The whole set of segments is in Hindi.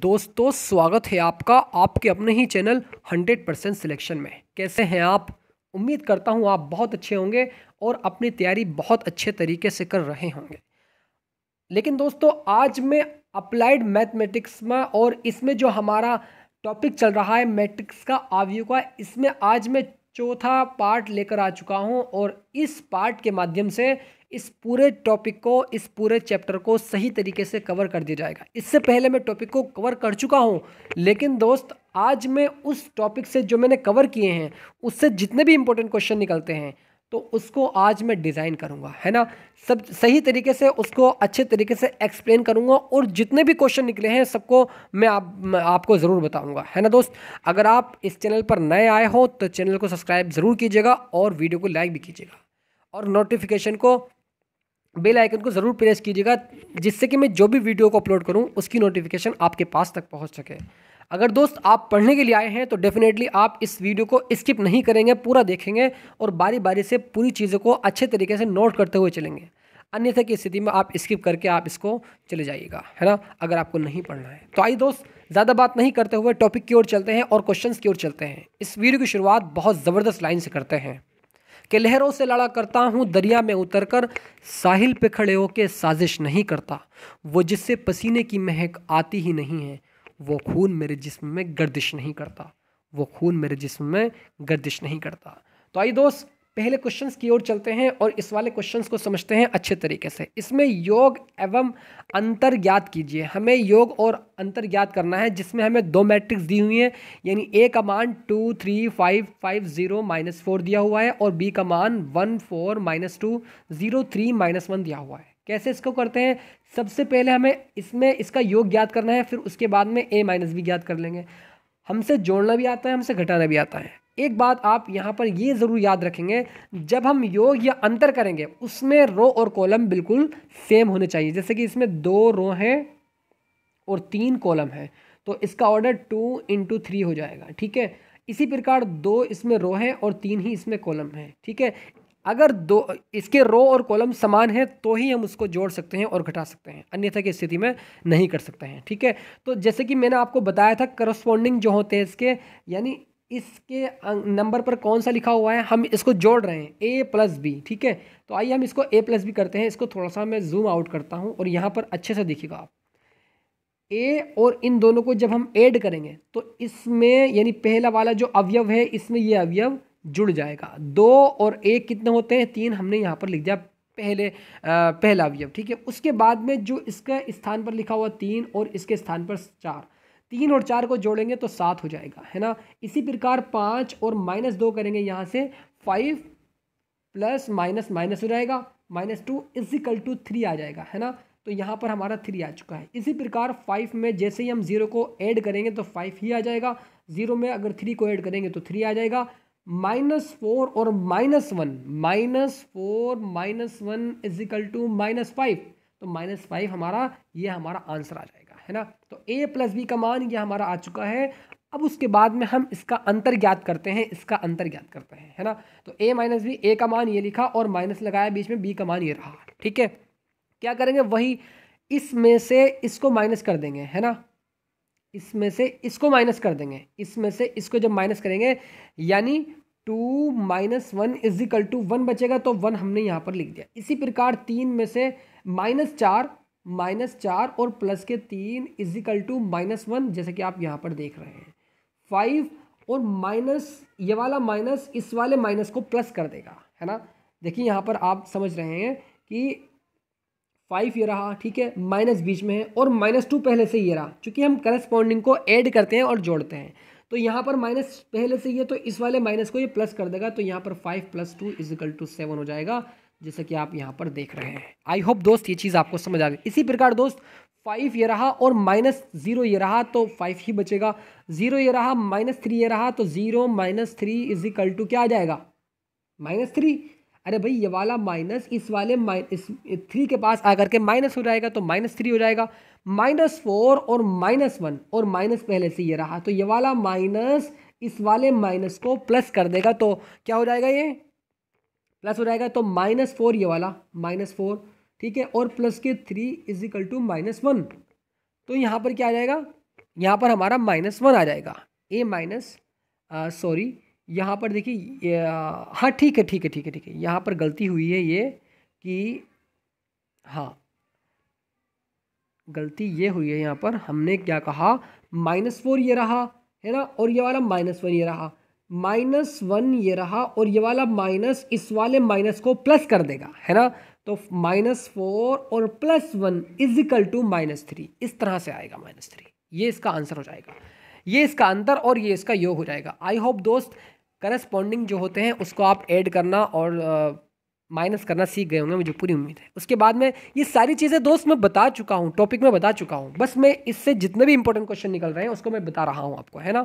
दोस्तों स्वागत है आपका आपके अपने ही चैनल 100 परसेंट सिलेक्शन में कैसे हैं आप उम्मीद करता हूं आप बहुत अच्छे होंगे और अपनी तैयारी बहुत अच्छे तरीके से कर रहे होंगे लेकिन दोस्तों आज मैं अप्लाइड मैथमेटिक्स में और इसमें जो हमारा टॉपिक चल रहा है मैट्रिक्स का आवयु का इसमें आज मैं चौथा पार्ट लेकर आ चुका हूँ और इस पार्ट के माध्यम से इस पूरे टॉपिक को इस पूरे चैप्टर को सही तरीके से कवर कर दिया जाएगा इससे पहले मैं टॉपिक को कवर कर चुका हूँ लेकिन दोस्त आज मैं उस टॉपिक से जो मैंने कवर किए हैं उससे जितने भी इंपॉर्टेंट क्वेश्चन निकलते हैं तो उसको आज मैं डिज़ाइन करूँगा है ना सब सही तरीके से उसको अच्छे तरीके से एक्सप्लेन करूँगा और जितने भी क्वेश्चन निकले हैं सबको मैं आप मैं आपको ज़रूर बताऊँगा है ना दोस्त अगर आप इस चैनल पर नए आए हो तो चैनल को सब्सक्राइब ज़रूर कीजिएगा और वीडियो को लाइक भी कीजिएगा और नोटिफिकेशन को बेल आइकन को ज़रूर प्रेस कीजिएगा जिससे कि मैं जो भी वीडियो को अपलोड करूँ उसकी नोटिफिकेशन आपके पास तक पहुँच सके अगर दोस्त आप पढ़ने के लिए आए हैं तो डेफ़िनेटली आप इस वीडियो को स्किप नहीं करेंगे पूरा देखेंगे और बारी बारी से पूरी चीज़ों को अच्छे तरीके से नोट करते हुए चलेंगे अन्यथा की स्थिति में आप स्किप करके आप इसको चले जाइएगा है ना अगर आपको नहीं पढ़ना है तो आइए दोस्त ज़्यादा बात नहीं करते हुए टॉपिक की ओर चलते हैं और क्वेश्चंस की ओर चलते हैं इस वीडियो की शुरुआत बहुत ज़बरदस्त लाइन से करते हैं कि लहरों से लड़ा करता हूँ दरिया में उतर कर साहिल पे खड़े होकर साजिश नहीं करता वो जिससे पसीने की महक आती ही नहीं है वो खून मेरे जिस्म में गर्दिश नहीं करता वो खून मेरे जिस्म में गर्दिश नहीं करता तो आइए दोस्त पहले क्वेश्चंस की ओर चलते हैं और इस वाले क्वेश्चंस को समझते हैं अच्छे तरीके से इसमें योग एवं अंतर ज्ञात कीजिए हमें योग और अंतर ज्ञात करना है जिसमें हमें दो मैट्रिक्स दी हुई हैं यानी ए का मान two three five five zero minus four दिया हुआ है और बी का मान one four minus two zero three minus one दिया हुआ है कैसे इसको करते हैं सबसे पहले हमें इसमें इसका योग ज्ञात करना है फिर उसके बाद में ए माइनस भी ज्ञात कर लेंगे हमसे जोड़ना भी आता है हमसे घटाना भी आता है एक बात आप यहाँ पर ये ज़रूर याद रखेंगे जब हम योग या अंतर करेंगे उसमें रो और कॉलम बिल्कुल सेम होने चाहिए जैसे कि इसमें दो रो हैं और तीन कॉलम हैं तो इसका ऑर्डर टू इंटू थ्री हो जाएगा ठीक है इसी प्रकार दो इसमें रो हैं और तीन ही इसमें कॉलम हैं ठीक है अगर दो इसके रो और कॉलम समान हैं तो ही हम उसको जोड़ सकते हैं और घटा सकते हैं अन्यथा की स्थिति में नहीं कर सकते हैं ठीक है तो जैसे कि मैंने आपको बताया था करस्पॉन्डिंग जो होते हैं इसके यानी इसके नंबर अं, पर कौन सा लिखा हुआ है हम इसको जोड़ रहे हैं ए प्लस बी ठीक है तो आइए हम इसको ए प्लस बी करते हैं इसको थोड़ा सा मैं जूम आउट करता हूँ और यहाँ पर अच्छे से देखिएगा आप ए और इन दोनों को जब हम ऐड करेंगे तो इसमें यानी पहला वाला जो अवयव है इसमें ये अवयव जुड़ जाएगा दो और एक कितने होते हैं तीन हमने यहाँ पर लिख दिया पहले आ, पहला अवयव ठीक है उसके बाद में जो इसके स्थान पर लिखा हुआ तीन और इसके स्थान पर चार तीन और चार को जोड़ेंगे तो सात हो जाएगा है ना इसी प्रकार पाँच और माइनस दो करेंगे यहाँ से फाइव प्लस माइनस माइनस हो जाएगा minus two is equal to three आ जाएगा है ना तो यहाँ पर हमारा थ्री आ चुका है इसी प्रकार फाइव में जैसे ही हम जीरो को ऐड करेंगे तो फाइव ही आ जाएगा जीरो में अगर थ्री को ऐड करेंगे तो थ्री आ जाएगा माइनस फोर और minus one minus four minus one is is equal to minus five तो माइनस फाइव हमारा ये हमारा आंसर आ जाएगा है ना तो ए प्लस बी का मान ये हमारा आ चुका है अब उसके बाद में हम इसका अंतर ज्ञात करते हैं इसका अंतर ज्ञात करते हैं है ना तो ए माइनस बी ए का मान ये लिखा और माइनस लगाया बीच में बी का मान ये रहा ठीक है क्या करेंगे वही इसमें से इसको माइनस कर देंगे है ना इसमें से इसको माइनस कर देंगे इसमें से इसको जब माइनस करेंगे यानी two minus one is equal to one बचेगा तो वन हमने यहाँ पर लिख दिया इसी प्रकार तीन में से माइनस चार माइनस चार और प्लस के तीन is equal to minus one जैसे कि आप यहाँ पर देख रहे हैं फाइव और माइनस ये वाला माइनस इस वाले माइनस को प्लस कर देगा है ना देखिए यहाँ पर आप समझ रहे हैं कि फाइव ये रहा ठीक है माइनस बीच में है और माइनस टू पहले से ये रहा क्योंकि हम करस्पॉन्डिंग को ऐड करते हैं और जोड़ते हैं तो यहाँ पर माइनस पहले से ये तो इस वाले माइनस को ये प्लस कर देगा तो यहाँ पर five plus two is equal to seven हो जाएगा जैसे कि आप यहाँ पर देख रहे हैं आई होप दोस्त ये चीज़ आपको समझ आ गई इसी प्रकार दोस्त फाइव ये रहा और माइनस ज़ीरो ये रहा तो फाइव ही बचेगा ज़ीरो ये रहा माइनस थ्री ये रहा तो zero minus three is equal to क्या आ जाएगा माइनस थ्री अरे भाई ये वाला माइनस इस वाले माइनस थ्री के पास आकर के माइनस हो जाएगा तो माइनस थ्री हो जाएगा माइनस फोर और माइनस वन और माइनस पहले से ये रहा तो ये वाला माइनस इस वाले माइनस को प्लस कर देगा तो क्या हो जाएगा ये प्लस हो जाएगा तो माइनस फोर ये वाला माइनस फोर ठीक है और प्लस के three is equal to minus one तो यहाँ पर क्या आ जाएगा यहाँ पर हमारा माइनस वन आ जाएगा ए माइनस सॉरी यहाँ पर देखिए हाँ ठीक है ठीक है ठीक है ठीक है यहाँ पर गलती हुई है ये कि हाँ गलती ये हुई है यहाँ पर हमने क्या कहा माइनस फोर ये रहा है ना और ये वाला माइनस वन ये रहा माइनस वन ये रहा और ये वाला माइनस इस वाले माइनस को प्लस कर देगा है ना तो माइनस फोर और plus one is equal to minus three इस तरह से आएगा माइनस थ्री ये इसका आंसर हो जाएगा ये इसका अंतर और ये इसका योग हो जाएगा आई होप दोस्त करस्पॉन्डिंग जो होते हैं उसको आप ऐड करना और माइनस करना सीख गए होंगे मुझे पूरी उम्मीद है उसके बाद में ये सारी चीज़ें दोस्त मैं बता चुका हूँ टॉपिक में बता चुका हूँ बस मैं इससे जितने भी इंपॉर्टेंट क्वेश्चन निकल रहे हैं उसको मैं बता रहा हूँ आपको है ना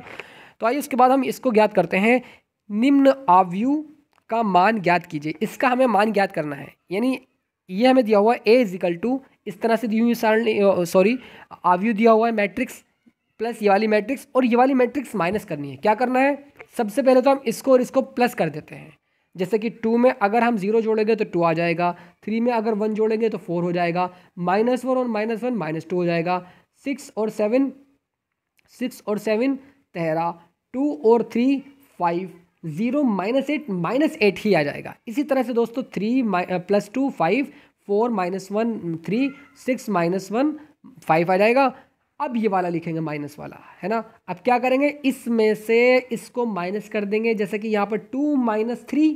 तो आइए उसके बाद हम इसको ज्ञात करते हैं निम्न आवयु का मान ज्ञात कीजिए इसका हमें मान ज्ञात करना है यानी ये हमें दिया हुआ है ए इजिकल टू इस तरह से दी हुई सॉरी आवयु दिया हुआ है मैट्रिक्स प्लस ये वाली मैट्रिक्स और ये वाली मैट्रिक्स माइनस करनी है क्या करना है सबसे पहले तो हम इसको और इसको प्लस कर देते हैं जैसे कि टू में अगर हम जीरो जोड़ेंगे तो टू आ जाएगा थ्री में अगर वन जोड़ेंगे तो फोर हो जाएगा माइनस वन और माइनस वन माइनस टू हो जाएगा सिक्स और सेवन सिक्स और सेवन तेरह टू और three five zero minus eight minus eight ही आ जाएगा इसी तरह से दोस्तों three plus two five four minus one three six minus one five आ जाएगा अब ये वाला लिखेंगे माइनस वाला है ना अब क्या करेंगे इसमें से इसको माइनस कर देंगे जैसे कि यहाँ पर two minus three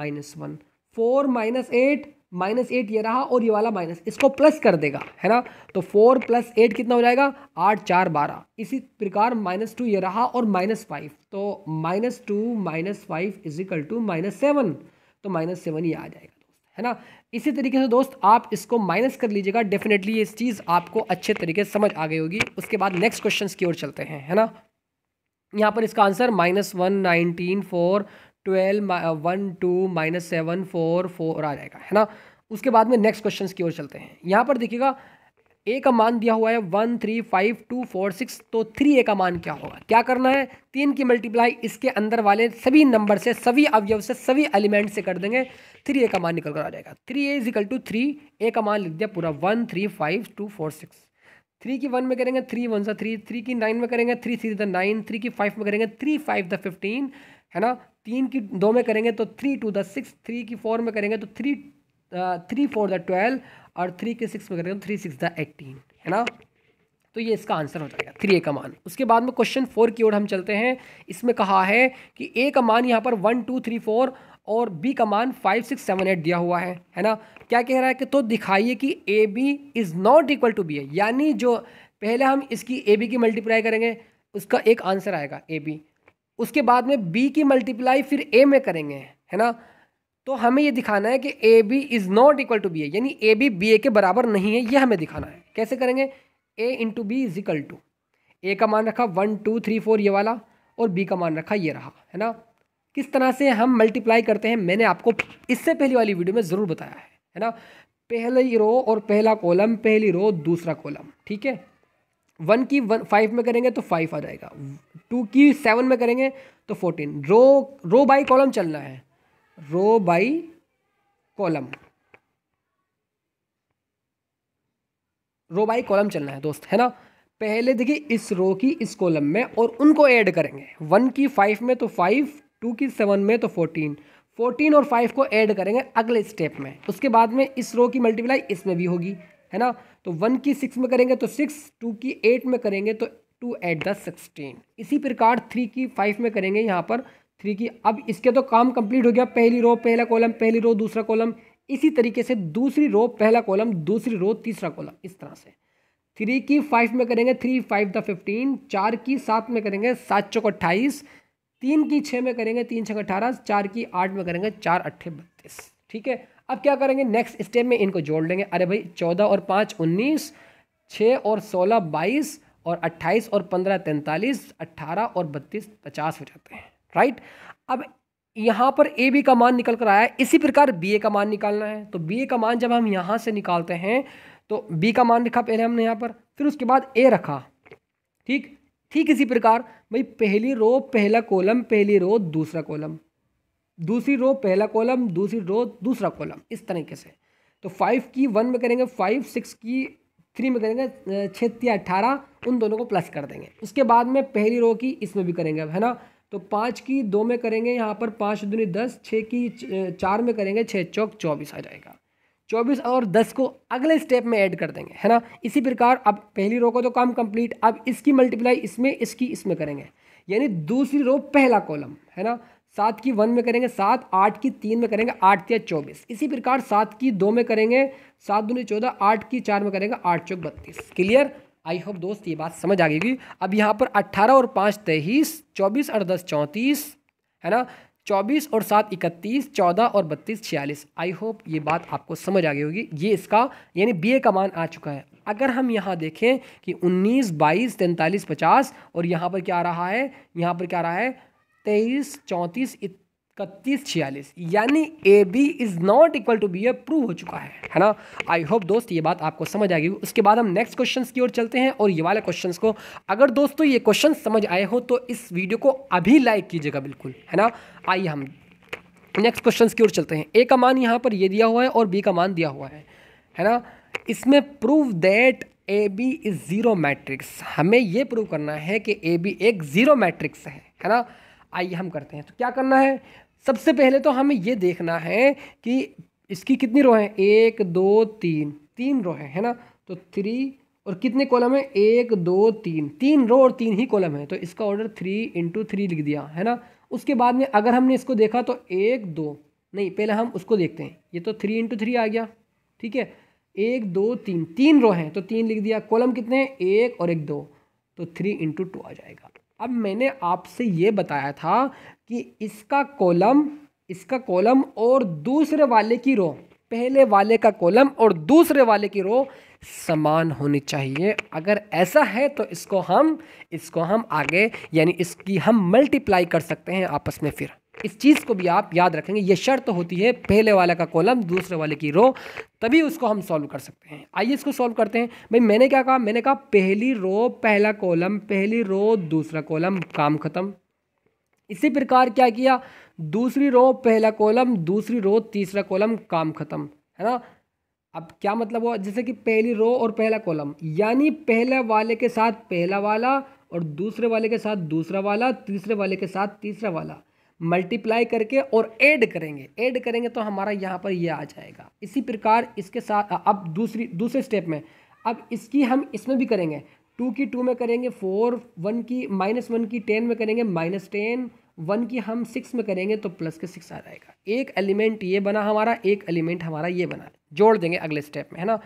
minus one four minus eight minus eight ये रहा और ये वाला माइनस इसको प्लस कर देगा है ना तो फोर प्लस एट कितना हो जाएगा आठ चार बारह इसी प्रकार माइनस टू ये रहा और माइनस फाइव तो minus two minus five is equal to minus seven तो माइनस सेवन ये आ जाएगा है ना इसी तरीके से दोस्त आप इसको माइनस कर लीजिएगा डेफिनेटली ये चीज़ आपको अच्छे तरीके से समझ आ गई होगी उसके बाद नेक्स्ट क्वेश्चन की ओर चलते हैं है ना यहाँ पर इसका answer minus one nineteen four twelve one two minus seven four four आ जाएगा है ना उसके बाद में नेक्स्ट क्वेश्चन की ओर चलते हैं यहाँ पर देखिएगा ए का मान दिया हुआ है one three five two four six तो थ्री ए का मान क्या होगा क्या करना है तीन की मल्टीप्लाई इसके अंदर वाले सभी नंबर से सभी अवयव से सभी एलिमेंट से कर देंगे थ्री ए का मान निकल कर आ जाएगा three A is equal to three A का मान लिख दिया पूरा one three five two four six three की वन में करेंगे थ्री वन सा थ्री थ्री की नाइन में करेंगे three three the nine three की फाइव में करेंगे थ्री फाइव द फिफ्टीन है ना तीन की दो में करेंगे तो three two the six three की फोर में करेंगे तो three three four the twelve और थ्री के सिक्स में करेंगे तो थ्री सिक्स द एटीन है ना तो ये इसका आंसर हो जाएगा थ्री ए का मान उसके बाद में क्वेश्चन फोर की ओर हम चलते हैं इसमें कहा है कि ए का मान यहाँ पर वन टू थ्री फोर और बी का मान फाइव सिक्स सेवन एट दिया हुआ है है ना क्या कह रहा है कि तो दिखाइए कि A B is not equal to B A यानी जो पहले हम इसकी ए बी की मल्टीप्लाई करेंगे उसका एक आंसर आएगा ए बी उसके बाद में बी की मल्टीप्लाई फिर ए में करेंगे है ना तो हमें ये दिखाना है कि A B is not equal to B A यानी ए बी बी ए के बराबर नहीं है ये हमें दिखाना है कैसे करेंगे A into B is equal to A का मान रखा वन टू थ्री फोर ये वाला और बी का मान रखा ये रहा है ना किस तरह से हम मल्टीप्लाई करते हैं मैंने आपको इससे पहली वाली वीडियो में ज़रूर बताया है है ना पहली रो और पहला कॉलम पहली रो दूसरा कॉलम ठीक है वन की वन फाइव में करेंगे तो फाइव आ जाएगा टू की सेवन में करेंगे तो fourteen row row by column चलना है row by column row by column चलना है दोस्त है ना पहले देखिए इस रो की इस कॉलम में और उनको ऐड करेंगे वन की फाइव में तो फाइव टू की सेवन में तो फोर्टीन फोर्टीन और फाइव को ऐड करेंगे अगले स्टेप में उसके बाद में इस रो की मल्टीप्लाई इसमें भी होगी है ना तो वन की सिक्स में करेंगे तो सिक्स टू की एट में करेंगे तो टू एट द सिक्सटीन इसी प्रकार थ्री की फाइव में करेंगे यहाँ पर थ्री की अब इसके तो काम कंप्लीट हो गया पहली रो पहला कॉलम पहली रो दूसरा कॉलम इसी तरीके से दूसरी रो पहला कॉलम दूसरी रो तीसरा कॉलम इस तरह से थ्री की फाइव में करेंगे थ्री फाइव द फिफ्टीन चार की सात में करेंगे सात चौक अट्ठाईस तीन की छः में करेंगे तीन छः अट्ठारह चार की आठ में करेंगे चार अट्ठे बत्तीस ठीक है अब क्या करेंगे नेक्स्ट स्टेप में इनको जोड़ लेंगे अरे भाई चौदह और पाँच उन्नीस छः और सोलह बाईस और अट्ठाईस और पंद्रह तैंतालीस अट्ठारह और बत्तीस पचास हो जाते हैं राइट अब यहाँ पर ए बी का मान निकल कर आया है इसी प्रकार बी ए का मान निकालना है तो बी ए का मान जब हम यहाँ से निकालते हैं तो बी का मान रखा पहले हमने यहाँ पर फिर उसके बाद ए रखा ठीक ठीक इसी प्रकार भाई पहली रो पहला कॉलम पहली रो दूसरा कॉलम दूसरी रो पहला कॉलम दूसरी रो दूसरा कॉलम इस तरीके से तो फाइव की वन में करेंगे फाइव सिक्स की थ्री में करेंगे छत्तीस अट्ठारह उन दोनों को प्लस कर देंगे उसके बाद में पहली रो की इसमें भी करेंगे अब है ना तो पाँच की दो में करेंगे यहाँ पर पाँच दूनी दस छः की चार में करेंगे छः चौक चौबीस आ जाएगा चौबीस और दस को अगले स्टेप में ऐड कर देंगे है ना इसी प्रकार अब पहली रो को तो काम कंप्लीट अब इसकी मल्टीप्लाई इसमें इसकी इसमें करेंगे यानी दूसरी रो पहला कॉलम है ना सात की वन में करेंगे सात आठ की तीन में करेंगे आठ या चौबीस इसी प्रकार सात की दो में करेंगे सात दूनी चौदह आठ की चार में करेंगे आठ चौक बत्तीस क्लियर आई होप दोस्त ये बात समझ आ गई होगी अब यहाँ पर अट्ठारह और पाँच तेईस चौबीस और दस चौंतीस है ना चौबीस और सात इकतीस चौदह और बत्तीस छियालीस आई होप ये बात आपको समझ आ गई होगी ये इसका यानी ए का मान आ चुका है अगर हम यहाँ देखें कि उन्नीस बाईस तैंतालीस पचास और यहाँ पर क्या आ रहा है यहाँ पर क्या आ रहा है तेईस चौंतीस इकतीस छियालीस यानी A B is not equal to B A prove हो चुका है है ना आई होप दोस्त ये बात आपको समझ आ गई उसके बाद हम नेक्स्ट क्वेश्चंस की ओर चलते हैं और ये वाले क्वेश्चंस को अगर दोस्तों ये क्वेश्चन समझ आए हो तो इस वीडियो को अभी लाइक कीजिएगा बिल्कुल है ना आइए हम नेक्स्ट क्वेश्चन की ओर चलते हैं ए का मान यहाँ पर ये दिया हुआ है और बी का मान दिया हुआ है है ना इसमें prove that A B is zero matrix हमें ये प्रूव करना है कि ए बी एक ज़ीरो मैट्रिक्स है है ना आइए हम करते हैं तो क्या करना है सबसे पहले तो हमें ये देखना है कि इसकी कितनी रो है एक दो तीन तीन रो है है ना तो थ्री और कितने कॉलम है एक दो तीन तीन रो और तीन ही कॉलम है तो इसका ऑर्डर थ्री इंटू थ्री लिख दिया है ना उसके बाद में अगर हमने इसको देखा तो एक दो नहीं पहले हम उसको देखते हैं ये तो थ्री इंटू थ्री आ गया ठीक है एक दो तीन तीन रो हैं तो तीन लिख दिया कॉलम कितने हैं एक और एक दो तो थ्री इंटू टू आ जाएगा अब मैंने आपसे ये बताया था कि इसका कॉलम इसका कॉलम और दूसरे वाले की रो पहले वाले का कॉलम और दूसरे वाले की रो समान होनी चाहिए अगर ऐसा है तो इसको हम इसको हम आगे यानी इसकी हम मल्टीप्लाई कर सकते हैं आपस में फिर इस चीज़ को भी आप याद रखेंगे ये शर्त होती है पहले वाले का कॉलम दूसरे वाले की रो तभी उसको हम सॉल्व कर सकते हैं आइए इसको सॉल्व करते हैं भाई मैंने क्या कहा मैंने कहा पहली रो पहला कॉलम पहली रो दूसरा कॉलम काम खत्म इसी प्रकार क्या किया दूसरी रो पहला कॉलम दूसरी रो तीसरा कॉलम काम ख़त्म है ना अब क्या मतलब हुआ जैसे कि पहली रो और पहला कॉलम यानी पहले वाले के साथ पहला वाला और दूसरे वाले के साथ दूसरा वाला तीसरे वाले के साथ तीसरा वाला मल्टीप्लाई करके और ऐड करेंगे ऐड करेंगे तो हमारा यहाँ पर ये यह आ जाएगा इसी प्रकार इसके साथ अब दूसरी दूसरे स्टेप में अब इसकी हम इसमें भी करेंगे टू की टू में करेंगे फोर वन की माइनस वन की टेन में करेंगे माइनस टेन वन की हम सिक्स में करेंगे तो प्लस के सिक्स आ जाएगा एक एलिमेंट ये बना हमारा एक एलिमेंट हमारा ये बना जोड़ देंगे अगले स्टेप में है ना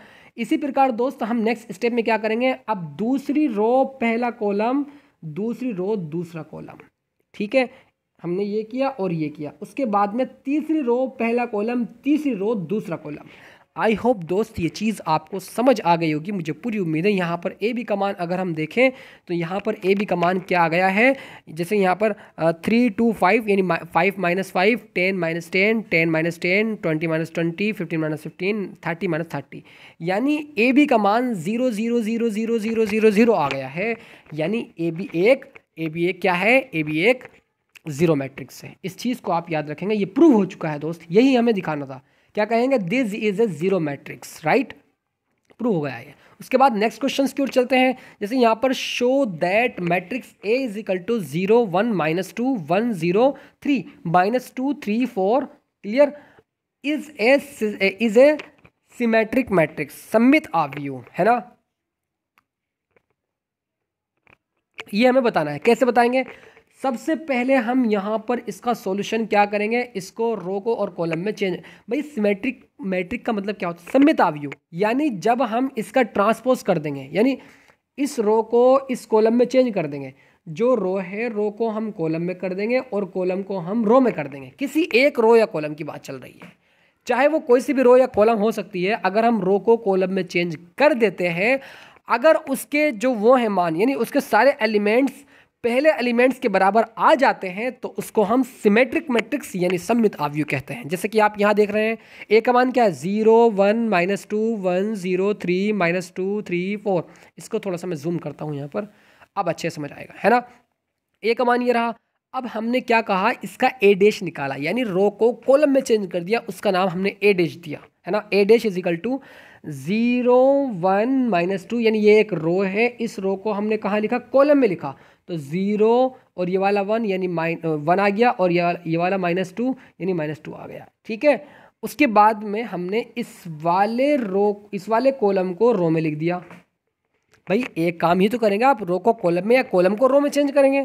इसी प्रकार दोस्त हम नेक्स्ट स्टेप में क्या करेंगे अब दूसरी रो पहला कॉलम दूसरी रो दूसरा कॉलम ठीक है हमने ये किया और ये किया उसके बाद में तीसरी रो पहला कॉलम तीसरी रो दूसरा कॉलम आई होप दोस्त ये चीज़ आपको समझ आ गई होगी मुझे पूरी उम्मीद है यहाँ पर ए बी कमान अगर हम देखें तो यहाँ पर ए बी कमान क्या आ गया है जैसे यहाँ पर थ्री टू फाइव यानी five minus five ten minus ten ten minus ten twenty minus twenty fifteen minus fifteen thirty minus thirty यानी A B comma zero zero zero zero zero zero zero आ गया है यानी ए बी एक ए बी एक क्या है ए बी एक ज़ीरो मैट्रिक्स है इस चीज़ को आप याद रखेंगे ये प्रूव हो चुका है दोस्त यही हमें दिखाना था क्या कहेंगे this is a zero matrix right prove हो गया है उसके बाद नेक्स्ट क्वेश्चन की ओर चलते हैं जैसे यहाँ पर show that matrix A is equal to zero one minus two one zero three minus two three four clear is A is A symmetric matrix सम्मित आव्यू है ना ये हमें बताना है कैसे बताएंगे सबसे पहले हम यहाँ पर इसका सॉल्यूशन क्या करेंगे इसको रो को और कॉलम में चेंज भाई सिमेट्रिक मैट्रिक का मतलब क्या होता है सम्मित आवयु यानी जब हम इसका ट्रांसपोज कर देंगे यानी इस रो को इस कॉलम में चेंज कर देंगे जो रो है रो को हम कॉलम में कर देंगे और कॉलम को हम रो में कर देंगे किसी एक रो या कॉलम की बात चल रही है चाहे वो कोई सी भी रो या कॉलम हो सकती है अगर हम रो को कॉलम में चेंज कर देते हैं अगर उसके जो वो है मान यानी उसके सारे एलिमेंट्स पहले एलिमेंट्स के बराबर आ जाते हैं तो उसको हम सिमेट्रिक मैट्रिक्स यानी सम्मित आवयु कहते हैं जैसे कि आप यहाँ देख रहे हैं ए का मान क्या है zero one minus two one zero three minus two three four इसको थोड़ा सा मैं जूम करता हूँ यहाँ पर अब अच्छे समझ आएगा है ना ए का मान ये रहा अब हमने क्या कहा इसका ए डेश निकाला यानी रो को कॉलम में चेंज कर दिया उसका नाम हमने ए डेश दिया है ना A is is equal to zero one minus two यानी ये एक रो है इस रो को हमने कहाँ लिखा कॉलम में लिखा तो ज़ीरो और ये वाला वन यानी माइन वन आ गया और ये ये वाला माइनस टू यानी माइनस टू आ गया ठीक है उसके बाद में हमने इस वाले रो इस वाले कॉलम को रो में लिख दिया भाई एक काम ही तो करेंगे आप रो को कॉलम में या कॉलम को रो में चेंज करेंगे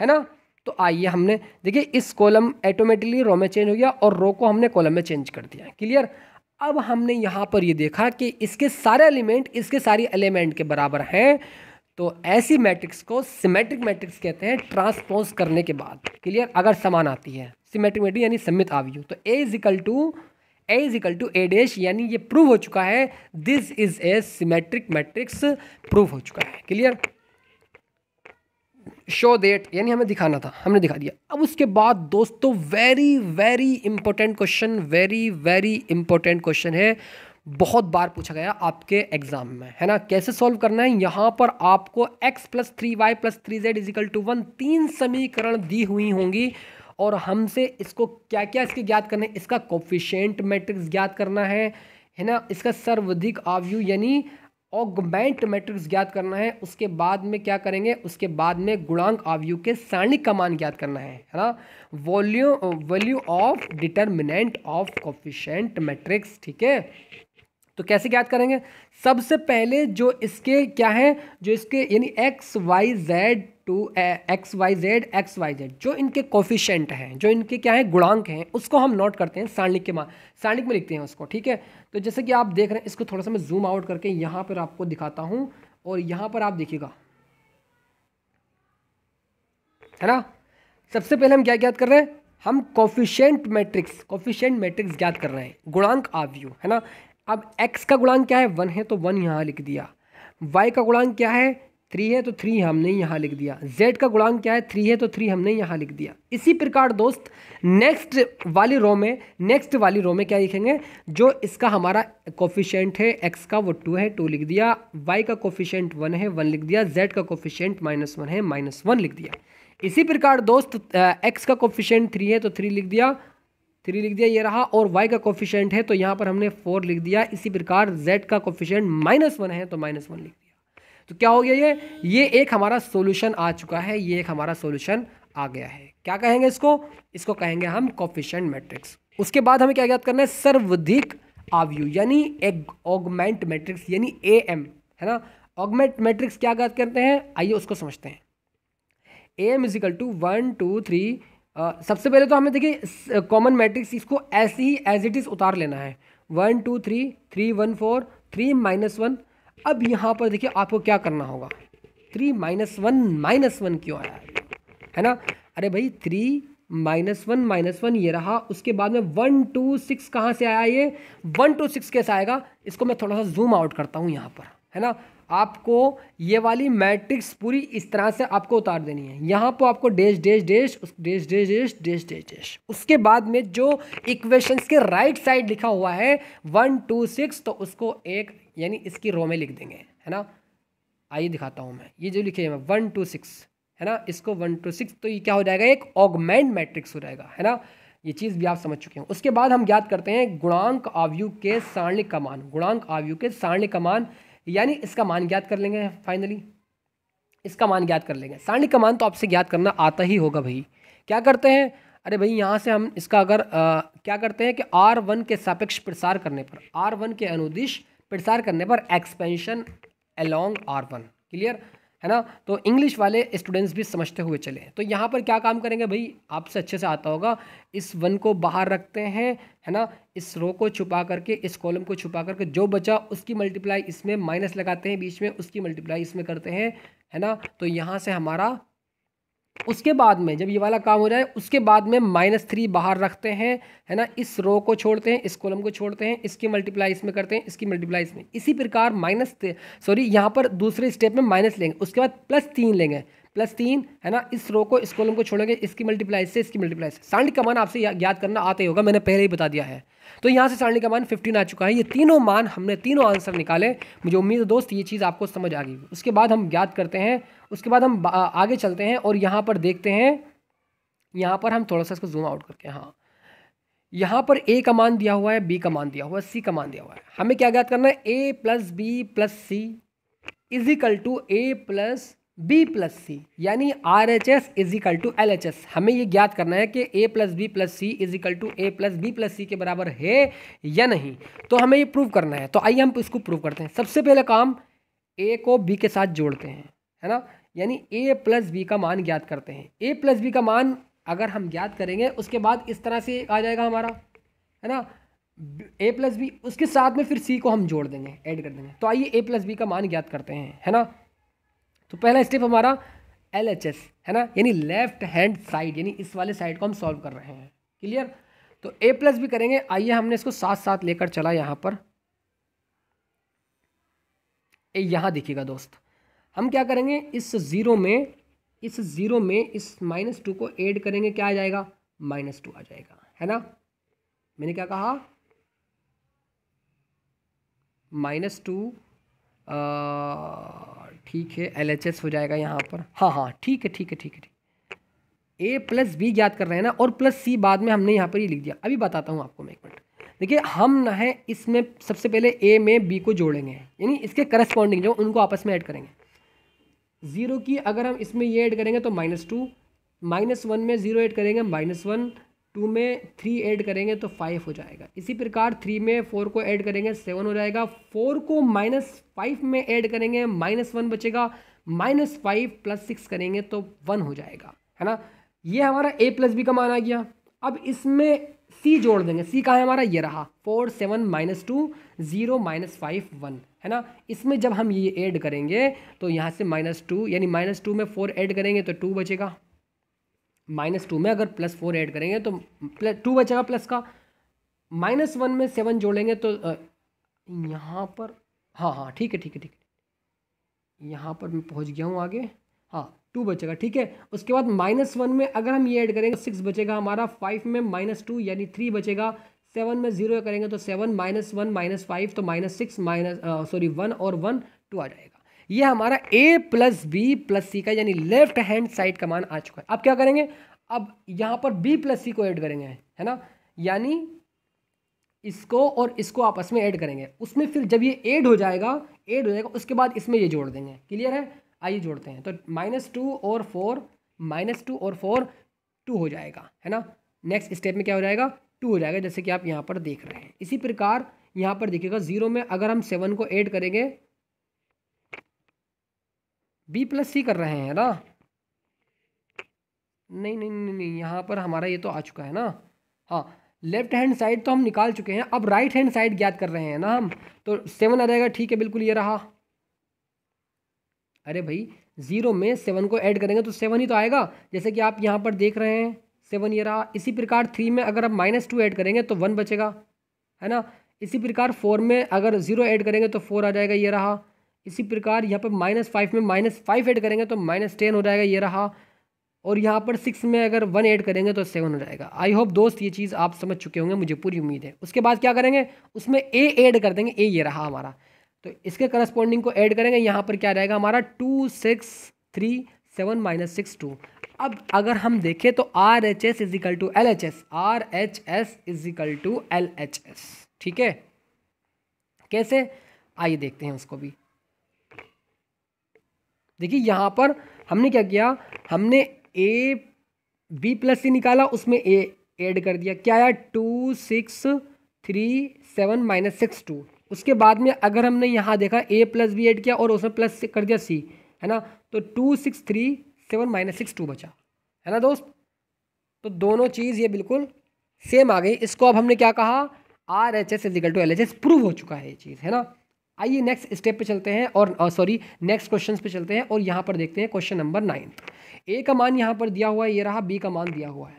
है ना तो आइए हमने देखिए इस कॉलम ऑटोमेटिकली रो में चेंज हो गया और रो को हमने कॉलम में चेंज कर दिया क्लियर अब हमने यहाँ पर ये देखा कि इसके सारे एलिमेंट इसके सारी एलिमेंट के बराबर हैं तो ऐसी मैट्रिक्स को सिमेट्रिक मैट्रिक्स कहते हैं ट्रांसपोज करने के बाद क्लियर अगर समान आती है सिमेट्रिक मैट्रिक यानी सम्मित आव्यू तो A is to A is to A dash यानी ये प्रूव हो चुका है this is A symmetric matrix prove हो चुका है क्लियर शो देट यानी हमें दिखाना था हमने दिखा दिया अब उसके बाद दोस्तों very very important question very very important question है बहुत बार पूछा गया आपके एग्जाम में है ना कैसे सॉल्व करना है यहाँ पर आपको x plus three Y plus three Z is equal to one तीन समीकरण दी हुई होंगी और हमसे इसको क्या क्या इसके ज्ञात करना है इसका कोफिशेंट मैट्रिक्स ज्ञात करना है है ना इसका सर्वाधिक आवयु यानी ऑगमेंट मैट्रिक्स ज्ञात करना है उसके बाद में क्या करेंगे उसके बाद में गुणांक आवयु के सारणिक का मान ज्ञात करना है है ना value value of determinant of coefficient matrix ठीक है तो कैसे ज्ञात करेंगे सबसे पहले जो इसके क्या है जो इसके यानी X Y Z two X Y Z X Y Z जो इनके कोफिशेंट हैं जो इनके क्या है गुणांक हैं उसको हम नोट करते हैं सारणिक के मा सारणिक में लिखते हैं उसको ठीक है तो जैसे कि आप देख रहे हैं इसको थोड़ा सा मैं जूम आउट करके यहाँ पर आपको दिखाता हूँ और यहाँ पर आप देखिएगा है ना सबसे पहले हम क्या ज्ञात कर रहे हैं हम कॉफिशेंट मैट्रिक्स कॉफिशेंट मैट्रिक्स ज्ञात कर रहे हैं गुणांक आव्यू है ना अब एक्स का गुणांक क्या है वन है तो वन यहाँ लिख दिया वाई का गुणांक क्या है थ्री है तो थ्री हमने यहाँ लिख दिया जेड का गुणांक क्या है थ्री है तो थ्री हमने यहाँ लिख दिया इसी प्रकार दोस्त नेक्स्ट वाली रो में नेक्स्ट वाली रो में क्या लिखेंगे जो इसका हमारा कोफिशेंट है एक्स का वो टू है टू लिख दिया वाई का कोफिशेंट वन है वन लिख दिया जेड का कोफिशेंट माइनस वन है माइनस वन लिख दिया इसी प्रकार दोस्त एक्स का कोफिशेंट थ्री है तो थ्री लिख दिया थ्री लिख दिया ये रहा और वाई का कोफिशेंट है तो यहाँ पर हमने फोर लिख दिया इसी प्रकार जेड का कोफिशेंट माइनस वन है तो माइनस वन लिख दिया तो क्या हो गया ये ये एक हमारा सोल्यूशन आ चुका है ये एक हमारा सोल्यूशन आ गया है क्या कहेंगे इसको इसको कहेंगे हम कोफिशेंट मैट्रिक्स उसके बाद हमें क्या याद करना है सर्वाधिक आवयु यानी एग ऑगमेंट मैट्रिक्स यानी ए एम है ना ऑगमेंट मैट्रिक्स क्या याद करते हैं आइए उसको समझते हैं A M is equal to one two three सबसे पहले तो हमें देखिए कॉमन मैट्रिक्स इसको ऐसे ही एज इट इज़ उतार लेना है one two three three one four three minus one अब यहाँ पर देखिए आपको क्या करना होगा three minus one minus one क्यों आया है ना अरे भाई three minus one minus one ये रहा उसके बाद में वन टू सिक्स कहाँ से आया ये वन टू सिक्स कैसे आएगा इसको मैं थोड़ा सा जूम आउट करता हूँ यहाँ पर है ना आपको ये वाली मैट्रिक्स पूरी इस तरह से आपको उतार देनी है यहाँ पर आपको dash dash dash dash dash dash dash dash dash उसके बाद में जो इक्वेशंस के राइट साइड लिखा हुआ है वन टू सिक्स तो उसको एक यानी इसकी रो में लिख देंगे है ना आइए दिखाता हूँ मैं ये जो लिखे हैं वन टू सिक्स है ना इसको वन टू सिक्स तो ये क्या हो जाएगा एक ऑगमेंट मैट्रिक्स हो जाएगा है ना ये चीज़ भी आप समझ चुके हैं उसके बाद हम ज्ञात करते हैं गुणांक आवयु के सारणी कमान गुणांक आवयु के सारणिक कमान यानी इसका मान ज्ञात कर लेंगे फाइनली इसका मान ज्ञात कर लेंगे सांड का मान तो आपसे ज्ञात करना आता ही होगा भाई क्या करते हैं अरे भाई यहाँ से हम इसका अगर आ, क्या करते हैं कि आर वन के सापेक्ष प्रसार करने पर आर वन के अनुदिश प्रसार करने पर expansion along R one clear है ना तो इंग्लिश वाले स्टूडेंट्स भी समझते हुए चले तो यहाँ पर क्या काम करेंगे भाई आपसे अच्छे से आता होगा इस वन को बाहर रखते हैं है ना इस रो को छुपा करके इस कॉलम को छुपा करके जो बचा उसकी मल्टीप्लाई इसमें माइनस लगाते हैं बीच में उसकी मल्टीप्लाई इसमें करते हैं है ना तो यहाँ से हमारा उसके बाद में जब ये वाला काम हो जाए उसके बाद में माइनस थ्री बाहर रखते हैं है ना इस रो को छोड़ते हैं इस कॉलम को छोड़ते हैं इसकी मल्टीप्लाई इसमें करते हैं इसकी मल्टीप्लाई इसमें इसी प्रकार माइनस सॉरी यहाँ पर दूसरे स्टेप में माइनस लेंगे उसके बाद प्लस तीन लेंगे प्लस तीन है ना इस रो को इस कॉलम को छोड़ेंगे इसकी मल्टीप्लाई से इसकी मल्टीप्लाई से सांड कमान आपसे याद करना आता ही होगा मैंने पहले ही बता दिया है तो यहाँ से सारणी का मान फिफ्टीन आ चुका है ये तीनों मान हमने तीनों आंसर निकाले मुझे उम्मीद है दोस्त ये चीज़ आपको समझ आ गई उसके बाद हम ज्ञात करते हैं उसके बाद हम आगे चलते हैं और यहाँ पर देखते हैं यहाँ पर हम थोड़ा सा इसको जूम आउट करके हाँ यहाँ पर ए का मान दिया हुआ है बी का मान दिया हुआ है सी का मान दिया हुआ है हमें क्या ज्ञात करना है A plus B plus C equal to A plus B plus C यानी R H S equal to L H S हमें ये ज्ञात करना है कि A plus B plus C equal to A plus B plus C के बराबर है या नहीं तो हमें ये प्रूव करना है तो आइए हम इसको प्रूव करते हैं सबसे पहले काम ए को बी के साथ जोड़ते हैं है ना यानी ए प्लस बी का मान ज्ञात करते हैं ए प्लस बी का मान अगर हम ज्ञात करेंगे उसके बाद इस तरह से आ जाएगा हमारा है ना ए प्लस बी उसके साथ में फिर सी को हम जोड़ देंगे ऐड कर देंगे तो आइए ए प्लस बी का मान ज्ञात करते हैं है ना तो पहला स्टेप हमारा एल एच एस है ना यानी लेफ्ट हैंड साइड यानी इस वाले साइड को हम सॉल्व कर रहे हैं क्लियर तो ए प्लस भी करेंगे आइए हमने इसको साथ साथ लेकर चला यहाँ पर ए यहाँ देखिएगा दोस्त हम क्या करेंगे इस ज़ीरो में इस ज़ीरो में इस माइनस टू को ऐड करेंगे क्या आ जाएगा माइनस टू आ जाएगा है ना मैंने क्या कहा माइनस टू ठीक है एल एच एस हो जाएगा यहाँ पर हाँ हाँ ठीक है ठीक है ठीक है ठीक ए प्लस बी ज्ञात कर रहे हैं ना और प्लस सी बाद में हमने यहाँ पर ये लिख दिया अभी बताता हूँ आपको मैं एक मिनट देखिए हम ना है इसमें सबसे पहले ए में बी को जोड़ेंगे यानी इसके करस्पॉन्डिंग जो उनको आपस में ऐड करेंगे ज़ीरो की अगर हम इसमें ये ऐड करेंगे तो माइनस टू माइनस वन में ज़ीरो ऐड करेंगे माइनस वन टू में थ्री ऐड करेंगे तो फाइव हो जाएगा इसी प्रकार थ्री में फोर को ऐड करेंगे सेवन हो जाएगा फोर को माइनस फाइव में ऐड करेंगे माइनस वन बचेगा माइनस फाइव प्लस सिक्स करेंगे तो वन हो जाएगा है ना ये हमारा ए प्लस बी का मान आ गया अब इसमें सी जोड़ देंगे सी का है हमारा ये रहा four seven minus two zero minus five one है ना इसमें जब हम ये ऐड करेंगे तो यहाँ से माइनस टू यानी माइनस टू में फोर ऐड करेंगे तो टू बचेगा माइनस टू में अगर प्लस फोर ऐड करेंगे तो प्लस टू बचेगा प्लस का माइनस वन में सेवन जोड़ेंगे तो यहाँ पर हाँ हाँ ठीक है ठीक है ठीक है यहाँ पर मैं पहुँच गया हूँ आगे हाँ टू बचेगा ठीक है उसके बाद माइनस वन में अगर हम ये ऐड करेंगे तो सिक्स बचेगा हमारा फाइव में माइनस टू यानी थ्री बचेगा सेवन में जीरो करेंगे तो seven minus one minus five तो minus six minus sorry one और वन टू आ जाएगा ये हमारा A plus B plus C का यानी लेफ्ट हैंड साइड का मान आ चुका है अब क्या करेंगे अब यहाँ पर बी प्लस सी को ऐड करेंगे है ना यानी इसको और इसको आपस में ऐड करेंगे उसमें फिर जब ये ऐड हो जाएगा ऐड हो जाएगा उसके बाद इसमें ये जोड़ देंगे क्लियर है आइए जोड़ते हैं तो माइनस टू और फोर माइनस टू और फोर टू हो जाएगा है ना नेक्स्ट स्टेप में क्या हो जाएगा टू हो जाएगा जैसे कि आप यहाँ पर देख रहे हैं इसी प्रकार यहाँ पर देखिएगा जीरो में अगर हम सेवन को ऐड करेंगे बी प्लस सी कर रहे हैं ना नहीं नहीं नहीं नहीं यहाँ पर हमारा ये तो आ चुका है ना हाँ लेफ्ट हैंड साइड तो हम निकाल चुके हैं अब राइट हैंड साइड ज्ञात कर रहे हैं ना हम तो सेवन आ जाएगा ठीक है बिल्कुल ये रहा अरे भाई ज़ीरो में सेवन को ऐड करेंगे तो सेवन ही तो आएगा जैसे कि आप यहाँ पर देख रहे हैं सेवन ये रहा इसी प्रकार थ्री में अगर आप माइनस टू ऐड करेंगे तो वन बचेगा है ना इसी प्रकार फोर में अगर ज़ीरो ऐड करेंगे तो फोर आ जाएगा ये रहा इसी प्रकार यहाँ पर माइनस फाइव में माइनस फाइव ऐड करेंगे तो माइनस टेन हो जाएगा ये रहा और यहाँ पर सिक्स में अगर वन ऐड करेंगे तो सेवन हो जाएगा आई होप दोस्त ये चीज़ आप समझ चुके होंगे मुझे पूरी उम्मीद है उसके बाद क्या करेंगे उसमें ए ऐड कर देंगे ए ये रहा हमारा तो इसके करस्पॉन्डिंग को ऐड करेंगे यहाँ पर क्या रहेगा हमारा two six three seven minus six two अब अगर हम देखें तो R H S equal to L H S R H S equal to L H S ठीक है कैसे आइए देखते हैं उसको भी देखिए यहाँ पर हमने क्या किया हमने ए बी प्लस सी निकाला उसमें ए ऐड कर दिया क्या आया two six three seven minus six two उसके बाद में अगर हमने यहाँ देखा ए प्लस बी एड किया और उसमें प्लस कर दिया सी है ना तो two six three seven minus six two बचा है ना दोस्त तो दोनों चीज़ ये बिल्कुल सेम आ गई इसको अब हमने क्या कहा R H S equal to L H S prove हो चुका है ये चीज़ है ना आइए नेक्स्ट स्टेप पे चलते हैं और सॉरी नेक्स्ट क्वेश्चन पे चलते हैं और यहाँ पर देखते हैं क्वेश्चन नंबर नाइन ए का मान यहाँ पर दिया हुआ है ये रहा बी का मान दिया हुआ है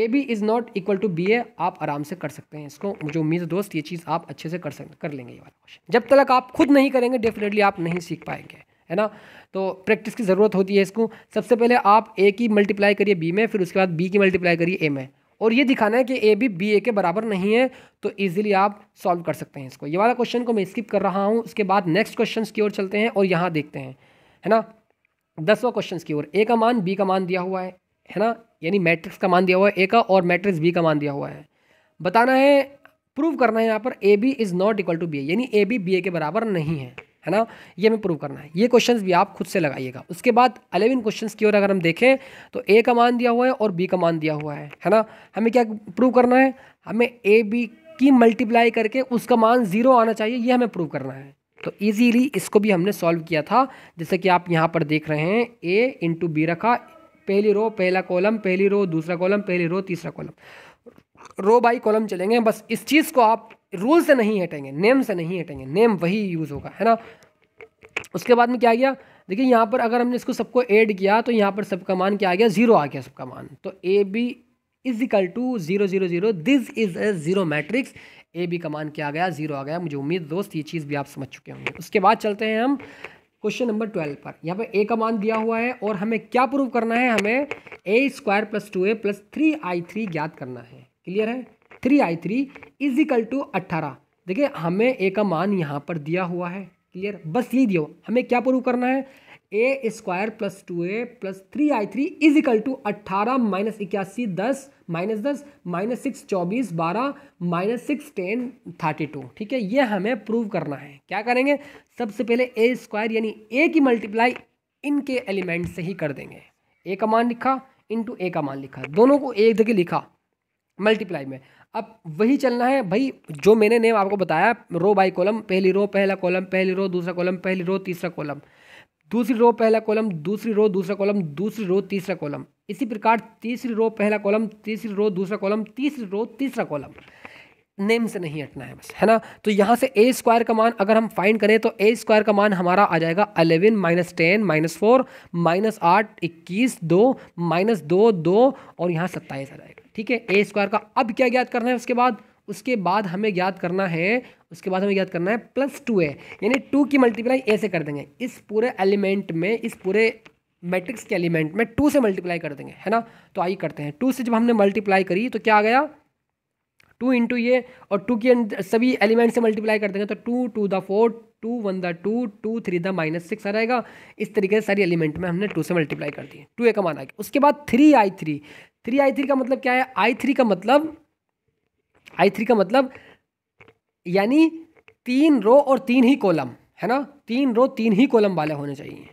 A B is not equal to B A आप आराम से कर सकते हैं इसको मुझे उम्मीद है दोस्त ये चीज़ आप अच्छे से कर सकते कर लेंगे ये वाला क्वेश्चन जब तक आप खुद नहीं करेंगे डेफिनेटली आप नहीं सीख पाएंगे है ना तो प्रैक्टिस की ज़रूरत होती है इसको सबसे पहले आप ए की मल्टीप्लाई करिए बी में फिर उसके बाद बी की मल्टीप्लाई करिए ए में और ये दिखाना है कि ए भी बी ए के बराबर नहीं है तो ईजिली आप सॉल्व कर सकते हैं इसको ये वाला क्वेश्चन को मैं स्किप कर रहा हूँ उसके बाद नेक्स्ट क्वेश्चन की ओर चलते हैं और यहाँ देखते हैं है ना दसवा क्वेश्चन की ओर ए का मान बी का मान दिया हुआ है है ना यानी मैट्रिक्स का मान दिया हुआ है ए का और मैट्रिक्स बी का मान दिया हुआ है बताना है प्रूव करना है यहाँ पर A B is not equal to B A यानी ए बी बी ए के बराबर नहीं है है ना ये हमें प्रूव करना है ये क्वेश्चंस भी आप खुद से लगाइएगा उसके बाद अलेवन क्वेश्चंस की ओर अगर हम देखें तो ए का मान दिया हुआ है और बी का मान दिया हुआ है है ना हमें क्या प्रूव करना है हमें ए बी की मल्टीप्लाई करके उसका मान ज़ीरो आना चाहिए ये हमें प्रूव करना है तो ईजीली इसको भी हमने सॉल्व किया था जैसे कि आप यहाँ पर देख रहे हैं ए इंटू बी रखा पहली रो पहला कॉलम पहली रो दूसरा कॉलम पहली रो तीसरा कॉलम रो बाई कॉलम चलेंगे बस इस चीज़ को आप रूल से नहीं हटेंगे नेम से नहीं हटेंगे नेम वही यूज़ होगा है ना उसके बाद में क्या गया देखिए यहाँ पर अगर हमने इसको सबको ऐड किया तो यहाँ पर सबका मान क्या आ गया ज़ीरो आ गया सबका मान तो A B is equal to zero zero zero this is a zero matrix A B का मान क्या आ गया ज़ीरो आ गया मुझे उम्मीद दोस्त ये चीज़ भी आप समझ चुके होंगे उसके बाद चलते हैं हम क्वेश्चन नंबर ट्वेल्व पर यहाँ पर ए का मान दिया हुआ है और हमें क्या प्रूव करना है हमें A square plus two A plus three I three ज्ञात करना है क्लियर है three I three is equal to अट्ठारह देखिए हमें ए का मान यहाँ पर दिया हुआ है क्लियर बस यही दिया हमें क्या प्रूव करना है A square plus two A plus three I three is equal to अट्ठारह माइनस इक्यासी दस माइनस दस माइनस सिक्स चौबीस बारह minus six ten thirty two ठीक है ये हमें प्रूव करना है क्या करेंगे सबसे पहले ए स्क्वायर यानी ए की मल्टीप्लाई इनके एलिमेंट से ही कर देंगे ए का मान लिखा इंटू ए का मान लिखा दोनों को एक जगह लिखा मल्टीप्लाई में अब वही चलना है भाई जो मैंने नेम आपको बताया रो बाई कॉलम पहली रो पहला कॉलम पहली रो दूसरा कॉलम पहली रो तीसरा कॉलम दूसरी रो पहला कॉलम दूसरी रो दूसरा कॉलम दूसरी रो तीसरा कॉलम इसी प्रकार तीसरी रो पहला कॉलम तीसरी रो दूसरा कॉलम तीसरी रो तीसरा कॉलम नेम से नहीं हटना है बस है ना तो यहाँ से ए स्क्वायर का मान अगर हम फाइंड करें तो ए स्क्वायर का मान हमारा आ जाएगा eleven minus ten minus four minus आठ इक्कीस दो माइनस दो दो और यहाँ सत्ताईस आ जाएगा ठीक है ए स्क्वायर का अब क्या ज्ञात करना है उसके बाद उसके बाद हमें ज्ञात करना है उसके बाद हमें ज्ञात करना है प्लस टू ए यानी टू की मल्टीप्लाई ए से कर देंगे इस पूरे एलिमेंट में इस पूरे मैट्रिक्स के एलिमेंट में टू से मल्टीप्लाई कर देंगे है ना तो आइए करते हैं टू से जब हमने मल्टीप्लाई करी तो क्या आ गया टू इंटू ये और टू के अंदर सभी एलिमेंट से मल्टीप्लाई कर देंगे तो two two the four two one the two two three the minus six आ जाएगा इस तरीके से सारी एलिमेंट में हमने टू से मल्टीप्लाई कर दिए टू ए का मान आ गया उसके बाद three I three three I three का मतलब क्या है आई थ्री का मतलब आई थ्री का मतलब यानी तीन रो और तीन ही कॉलम है ना तीन रो तीन ही कॉलम वाले होने चाहिए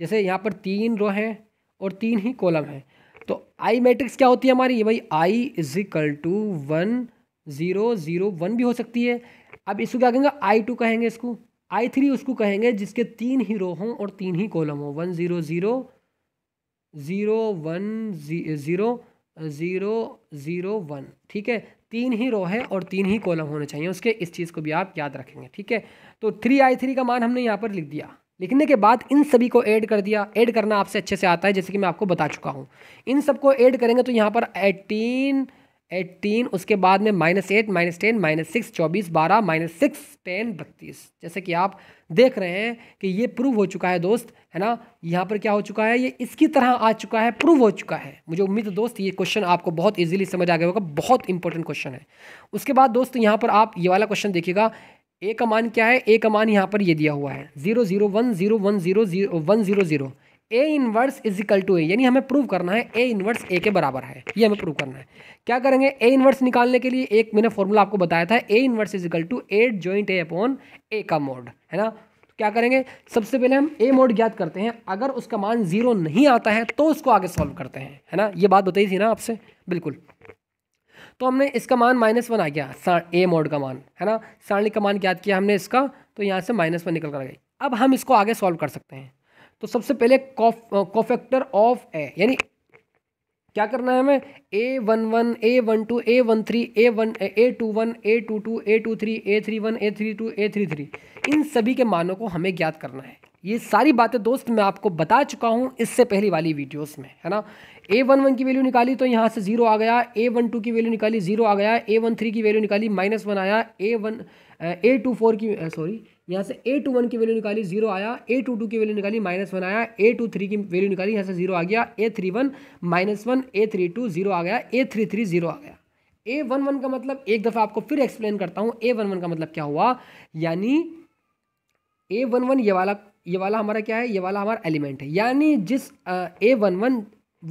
जैसे यहाँ पर तीन रो हैं और तीन ही कॉलम हैं तो आई मैट्रिक्स क्या होती है हमारी ये भाई I is equal to one zero zero one भी हो सकती है अब इसको क्या कहेंगे आई टू कहेंगे इसको आई थ्री उसको कहेंगे जिसके तीन ही रो हों और तीन ही कॉलम हों one zero zero zero one zero zero zero one ठीक है तीन ही रो है और तीन ही कॉलम होने चाहिए उसके इस चीज़ को भी आप याद रखेंगे ठीक है तो थ्री आई थ्री का मान हमने यहाँ पर लिख दिया लिखने के बाद इन सभी को ऐड कर दिया ऐड करना आपसे अच्छे से आता है जैसे कि मैं आपको बता चुका हूँ इन सबको ऐड करेंगे तो यहाँ पर एटीन 18... एटीन उसके बाद में minus eight minus ten minus six चौबीस बारह माइनस सिक्स टेन बत्तीस जैसे कि आप देख रहे हैं कि ये प्रूव हो चुका है दोस्त है ना यहाँ पर क्या हो चुका है ये इसकी तरह आ चुका है प्रूव हो चुका है मुझे उम्मीद है दोस्त ये क्वेश्चन आपको बहुत इजीली समझ आ गया होगा बहुत इंपॉर्टेंट क्वेश्चन है उसके बाद दोस्त यहाँ पर आप ये वाला क्वेश्चन देखिएगा ए का मान क्या है ए का मान यहाँ पर ये दिया हुआ है zero zero one zero one zero zero one zero zero A inverse is equal to A यानी हमें प्रूव करना है ए इनवर्स ए के बराबर है ये हमें प्रूव करना है क्या करेंगे ए इनवर्स निकालने के लिए एक मैंने फॉर्मूला आपको बताया था A inverse is equal to adjoint A upon A का मोड है ना तो क्या करेंगे सबसे पहले हम ए मोड ज्ञात करते हैं अगर उसका मान जीरो नहीं आता है तो उसको आगे सॉल्व करते हैं है ना ये बात बताई थी ना आपसे बिल्कुल तो हमने इसका मान माइनस वन आ गया ए मोड का मान है ना सारणी का मान ज्ञात किया हमने इसका तो यहाँ से माइनस वन निकल कर गई अब हम इसको आगे सॉल्व कर सकते हैं तो सबसे पहले कोफेक्टर ऑफ ए यानी क्या करना है हमें A one one A one two A one three A one A two one A two two A two three A three one A three two A three three इन सभी के मानों को हमें ज्ञात करना है ये सारी बातें दोस्त मैं आपको बता चुका हूँ इससे पहली वाली वीडियोस में है ना ए वन वन की वैल्यू निकाली तो यहाँ से जीरो आ गया ए वन टू की वैल्यू निकाली जीरो आ गया ए वन थ्री की वैल्यू निकाली माइनस वन आया A one A two four की सॉरी यहाँ से ए टू वन की वैल्यू निकाली जीरो आया ए टू टू की वैल्यू निकाली माइनस वन आया ए टू थ्री की वैल्यू निकाली यहाँ से जीरो आ गया A three one minus one A three two zero आ गया ए थ्री थ्री जीरो आ गया ए वन वन का मतलब एक दफ़ा आपको फिर एक्सप्लेन करता हूँ ए वन वन का मतलब क्या हुआ यानी ए वन वन ये वाला ये वाला हमारा क्या है ये वाला हमारा एलिमेंट है यानी जिस ए वन वन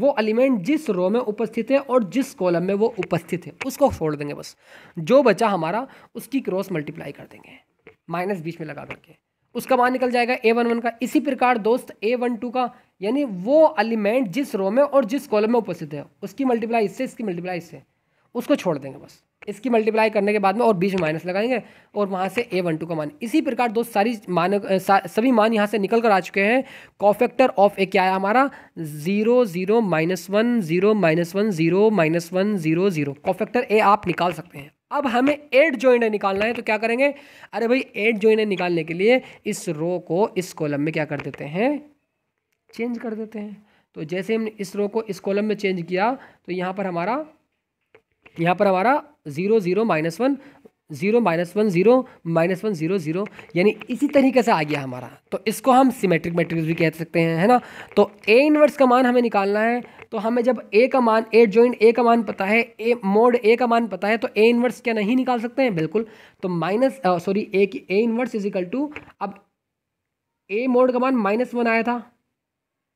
वो एलिमेंट जिस रो में उपस्थित है और जिस कॉलम में वो उपस्थित है उसको छोड़ देंगे बस जो बचा हमारा उसकी क्रॉस मल्टीप्लाई कर देंगे माइनस बीच में लगा करके उसका मान निकल जाएगा ए वन वन का इसी प्रकार दोस्त ए वन टू का यानी वो एलिमेंट जिस रो में और जिस कॉलम में उपस्थित है उसकी मल्टीप्लाई इससे इसकी मल्टीप्लाई इससे उसको छोड़ देंगे बस इसकी मल्टीप्लाई करने के बाद में और बीच में माइनस लगाएंगे और वहाँ से ए वन टू का मान इसी प्रकार दोस्त सारी मान सा, सभी मान यहाँ से निकल कर आ चुके हैं कॉफेक्टर ऑफ ए क्या है हमारा zero zero minus one zero minus one zero minus one zero zero cofactor A आप निकाल सकते हैं अब हमें एट जॉइनर निकालना है तो क्या करेंगे अरे भाई एट जॉइनर निकालने के लिए इस रो को इस कॉलम में क्या कर देते हैं चेंज कर देते हैं तो जैसे हमने इस रो को इस कॉलम में चेंज किया तो यहाँ पर हमारा यहाँ पर हमारा zero zero minus one zero minus one zero minus one zero zero यानी इसी तरीके से आ गया हमारा तो इसको हम सिमेट्रिक मैट्रिक्स भी कह सकते हैं है ना तो ए इनवर्स का मान हमें निकालना है तो हमें जब ए का मान ए जॉइंट ए का मान पता है ए मोड ए का मान पता है तो ए इन्वर्स क्या नहीं निकाल सकते हैं बिल्कुल तो माइनस सॉरी ए की A inverse is equal to अब ए मोड का मान माइनस वन आया था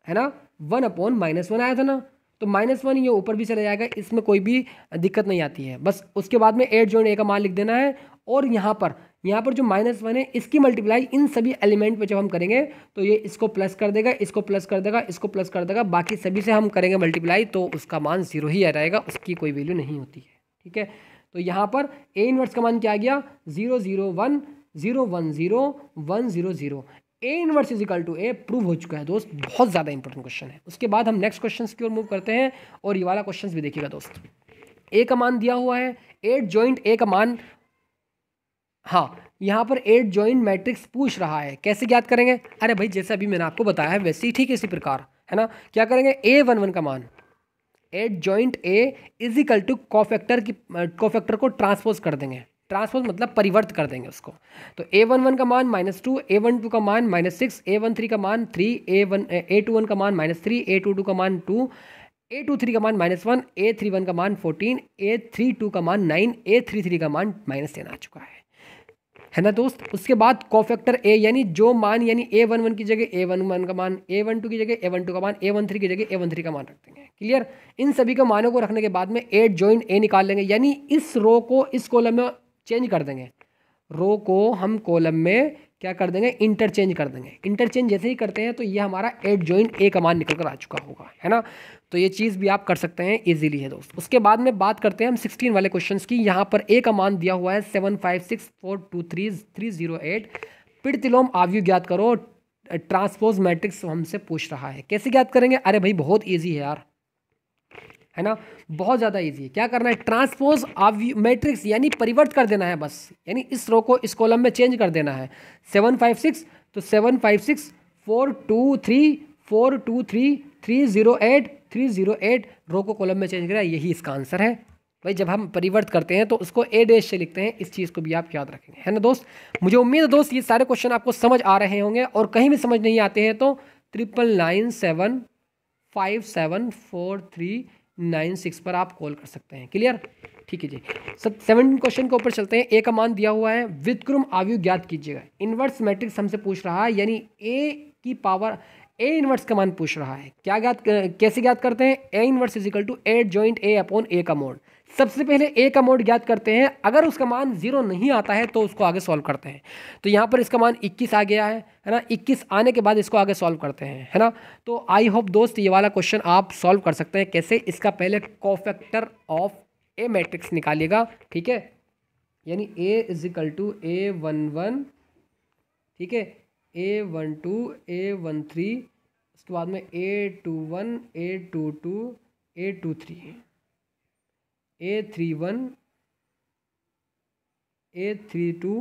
है ना वन अपॉन माइनस वन आया था ना तो माइनस वन ये ऊपर भी चला जाएगा इसमें कोई भी दिक्कत नहीं आती है बस उसके बाद में एट जॉइंट ए का मान लिख देना है और यहाँ पर यहाँ पर जो माइनस वन है इसकी मल्टीप्लाई इन सभी एलिमेंट में जब हम करेंगे तो ये इसको प्लस कर देगा इसको प्लस कर देगा इसको प्लस कर देगा बाकी सभी से हम करेंगे मल्टीप्लाई तो उसका मान जीरो ही आ जाएगा उसकी कोई वैल्यू नहीं होती है ठीक है तो यहाँ पर ए इनवर्स का मान क्या आ गया zero zero one zero one zero one zero zero A inverse is equal to A prove हो चुका है दोस्त बहुत ज़्यादा इंपॉर्टेंट क्वेश्चन है उसके बाद हम नेक्स्ट क्वेश्चन की ओर मूव करते हैं और ये वाला क्वेश्चन भी देखिएगा दोस्त ए का मान दिया हुआ है एट जॉइंट ए का मान हाँ यहाँ पर एट जॉइंट मैट्रिक्स पूछ रहा है कैसे ज्ञात करेंगे अरे भाई जैसे अभी मैंने आपको बताया है वैसे ही ठीक इसी प्रकार है ना क्या करेंगे ए वन वन का मान adjoint A is equal to cofactor की कॉफेक्टर को ट्रांसपोज कर देंगे ट्रांसपोज मतलब परिवर्त कर देंगे उसको तो ए वन वन का मान minus two A one two का मान minus six A one three का मान three A one A two one का मान minus three A two two का मान टू ए टू थ्री का मान minus one A three one का मान फोर्टीन ए थ्री टू का मान नाइन ए थ्री थ्री का मान माइनस टेन आ चुका है है ना दोस्त उसके बाद कोफैक्टर ए यानी जो मान यानी ए वन वन की जगह ए वन वन का मान ए वन टू की जगह ए वन टू का मान ए वन थ्री की जगह ए वन थ्री का मान रख देंगे क्लियर इन सभी के मानों को रखने के बाद में एट ज्वाइन ए निकाल लेंगे यानी इस रो को इस कॉलम में चेंज कर देंगे रो को हम कॉलम में क्या कर देंगे इंटरचेंज कर देंगे इंटरचेंज जैसे ही करते हैं तो ये हमारा एड ज्वाइंट ए कमान निकल कर आ चुका होगा है ना तो ये चीज़ भी आप कर सकते हैं इजीली है दोस्त उसके बाद में बात करते हैं हम सिक्सटीन वाले क्वेश्चंस की यहाँ पर ए कमान दिया हुआ है seven five six four two three three zero eight तिलोम आवयु ज्ञात करो ट्रांसपोज मैट्रिक्स हमसे पूछ रहा है कैसे ज्ञात करेंगे अरे भाई बहुत ईजी है यार है ना बहुत ज़्यादा ईजी है क्या करना है ट्रांसपोज ऑफ मैट्रिक्स यानी परिवर्त कर देना है बस यानी इस रो को इस कॉलम में चेंज कर देना है सेवन फाइव सिक्स तो seven five six four two three four two three three zero eight three zero eight row को कॉलम में चेंज करा यही इसका आंसर है भाई जब हम परिवर्त करते हैं तो उसको ए डैश से लिखते हैं इस चीज़ को भी आप याद रखेंगे है ना दोस्त मुझे उम्मीद है दोस्त ये सारे क्वेश्चन आपको समझ आ रहे होंगे और कहीं भी समझ नहीं आते हैं तो triple nine seven five seven four three nine six पर आप कॉल कर सकते हैं क्लियर ठीक है जी सब सेवन क्वेश्चन के ऊपर चलते हैं ए का मान दिया हुआ है व्युतक्रम आवयु ज्ञात कीजिएगा इन्वर्स मैट्रिक्स हमसे पूछ रहा है यानी ए की पावर ए इनवर्स का मान पूछ रहा है क्या ज्ञात कैसे ज्ञात करते हैं A inverse is equal to adjoint A upon A का मोड सबसे पहले ए का मोड ज्ञात करते हैं अगर उसका मान जीरो नहीं आता है तो उसको आगे सॉल्व करते हैं तो यहाँ पर इसका मान 21 आ गया है है ना 21 आने के बाद इसको आगे सॉल्व करते हैं है ना तो आई होप दोस्त ये वाला क्वेश्चन आप सॉल्व कर सकते हैं कैसे इसका पहले कोफैक्टर ऑफ ए मैट्रिक्स निकालिएगा ठीक है यानी A is equal to A one one ठीक है A one two A one three उसके बाद में A two one A two two A two three A three one A three two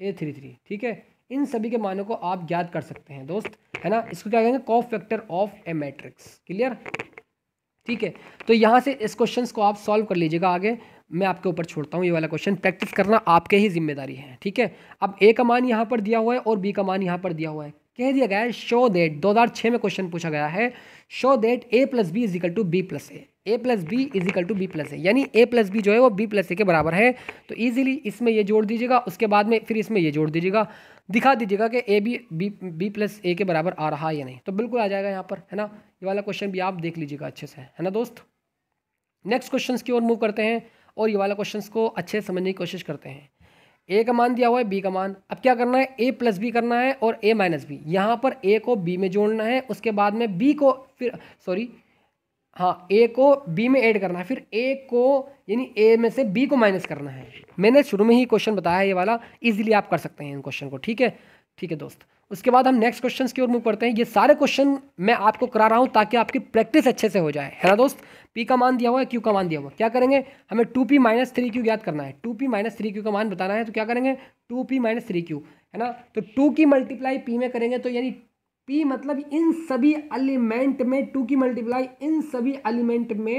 A three three ठीक है इन सभी के मानों को आप ज्ञात कर सकते हैं दोस्त है ना इसको क्या कहेंगे cofactor of A matrix clear ठीक है तो यहाँ से इस क्वेश्चन को आप सॉल्व कर लीजिएगा आगे मैं आपके ऊपर छोड़ता हूँ ये वाला क्वेश्चन प्रैक्टिस करना आपके ही जिम्मेदारी है ठीक है अब ए का मान यहाँ पर दिया हुआ है और बी का मान यहाँ पर दिया हुआ है कह दिया गया है शो देट 2006 में क्वेश्चन पूछा गया है show that A plus B equal to B plus A A plus B equal to B plus A यानी ए प्लस बी जो है वो बी प्लस ए के बराबर है तो ईजिली इसमें ये जोड़ दीजिएगा उसके बाद में फिर इसमें ये जोड़ दीजिएगा दिखा दीजिएगा कि A B B B plus A के बराबर आ रहा है या नहीं तो बिल्कुल आ जाएगा यहाँ पर है ना ये वाला क्वेश्चन भी आप देख लीजिएगा अच्छे से है ना दोस्त नेक्स्ट क्वेश्चन की ओर मूव करते हैं और ये वाला क्वेश्चन को अच्छे से समझने की कोशिश करते हैं ए का मान दिया हुआ है बी का मान अब क्या करना है ए प्लस बी करना है और ए माइनस बी यहाँ पर ए को बी में जोड़ना है उसके बाद में बी को फिर सॉरी हाँ ए को बी में ऐड करना है फिर ए को यानी ए में से बी को माइनस करना है मैंने शुरू में ही क्वेश्चन बताया है ये वाला इजीली आप कर सकते हैं इन क्वेश्चन को ठीक है ठीक है दोस्त उसके बाद हम नेक्स्ट क्वेश्चन की ओर मूव करते हैं ये सारे क्वेश्चन मैं आपको करा रहा हूँ ताकि आपकी प्रैक्टिस अच्छे से हो जाए है ना दोस्त पी का मान दिया हुआ है क्यू का मान दिया हुआ क्या करेंगे हमें two P minus three Q याद करना है two P minus three Q का मान बताना है तो क्या करेंगे two P minus three Q है ना तो टू की मल्टीप्लाई पी में करेंगे तो यानी पी मतलब इन सभी एलिमेंट में टू की मल्टीप्लाई इन सभी एलिमेंट में